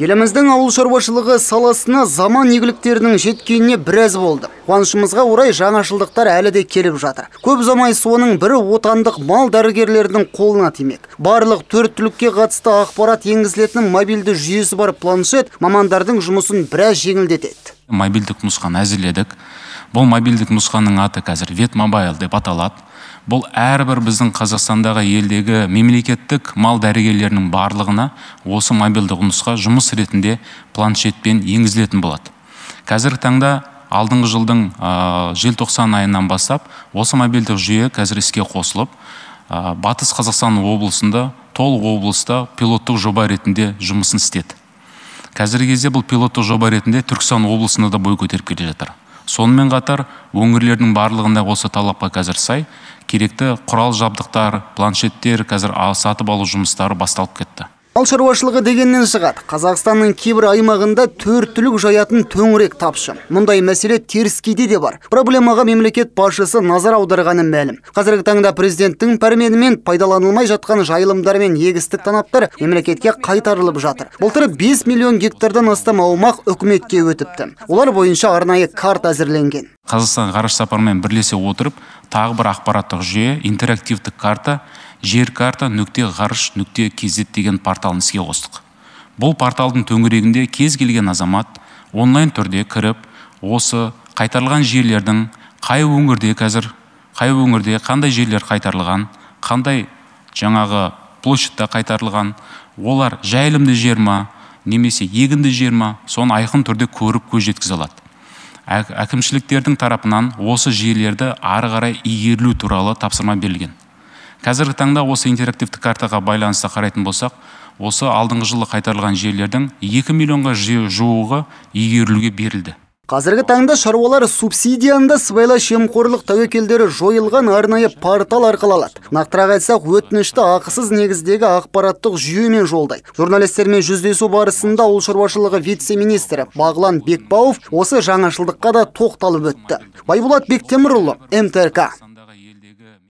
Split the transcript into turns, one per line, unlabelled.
еліміздің ауыл шаруашылығы саласына заман игіліктерінің жеткеніне біраз болды қуанышымызға орай жаңашылдықтар әлі де келіп жатыр көп замай соның бірі отандық мал дәрігерлердің қолына тимек барлық төрт түлікке қатысты ақпарат енгізілетін мобилді жүйесі бар планшет мамандардың жұмысын біраз жеңілдетеді
Мобилдік нұсқаны әзірледік бұл мобильдік нұсқаның аты қазір ветмобайл деп аталады бұл әрбір біздің қазақстандағы елдегі мемлекеттік мал дәрігерлерінің барлығына осы мобильдік нұсқа жұмыс ретінде планшетпен енгізілетін болады қазіргі таңда алдыңғы жылдың ә, желтоқсан айынан бастап осы мобильдік жүйе қазір іске қосылып батыс қазақстан облысында толық облыста пилоттық жоба ретінде жұмысын істеді қазіргі кезде бұл пилоттық жоба ретінде түркістан облысында да бой көтеріп келе жатыр сонымен қатар өңірлердің барлығында осы талапқа қазір сай керекті құрал жабдықтар планшеттер қазір сатып алу жұмыстары басталып кетті
мал шаруашылығы дегеннен шығады қазақстанның кейбір аймағында төрт түлік жаятын төңірек тапшы мұндай мәселе теріскейде де бар проблемаға мемлекет басшысы назар аударғаны мәлім қазіргі таңда президенттің пәрменімен пайдаланылмай жатқан жайылымдар мен егістік танаптар мемлекетке қайтарылып жатыр былтыр 5 миллион гектардан астам аумақ үкіметке өтіпті олар бойынша арнайы карта әзірленген
қазақстан ғарыш сапармен бірлесе отырып тағы бір ақпараттық жүйе интерактивтік карта жер карта нүкте ғарыш нүкте kz деген порталын іске қостық бұл порталдың төңірегінде кез келген азамат онлайн түрде кіріп осы қайтарылған жерлердің қай өңірде қазір қай өңірде қандай жерлер қайтарылған қандай жаңағы площадьта қайтарылған олар жайылымды жер ма немесе егінді жер ма соны айқын түрде көріп көз жеткізе алады әкімшіліктердің тарапынан осы жерлерді ары қарай игерілу туралы тапсырма берілген қазіргі таңда осы интерактивті картаға байланысты қарайтын болсақ осы алдыңғы жылы қайтарылған жерлердің 2 миллионға жуығы игерілуге берілді
Қазіргі таңда шаруалар субсидияны сыбайлас жемқорлық тәуекелдері жойылған арнайы портал арқылы алады. Нақтырақ айтсақ, өтінішті ақысыз негіздегі ақпараттық жүйемен жолдайды. Журналистермен жүздесу барысында ауыл шаруашылығы вице-министрі Бағлан Бекбауов осы жаңашылдыққа да тоқталып өтті. Байбулат Бектемірұлы, МТРК.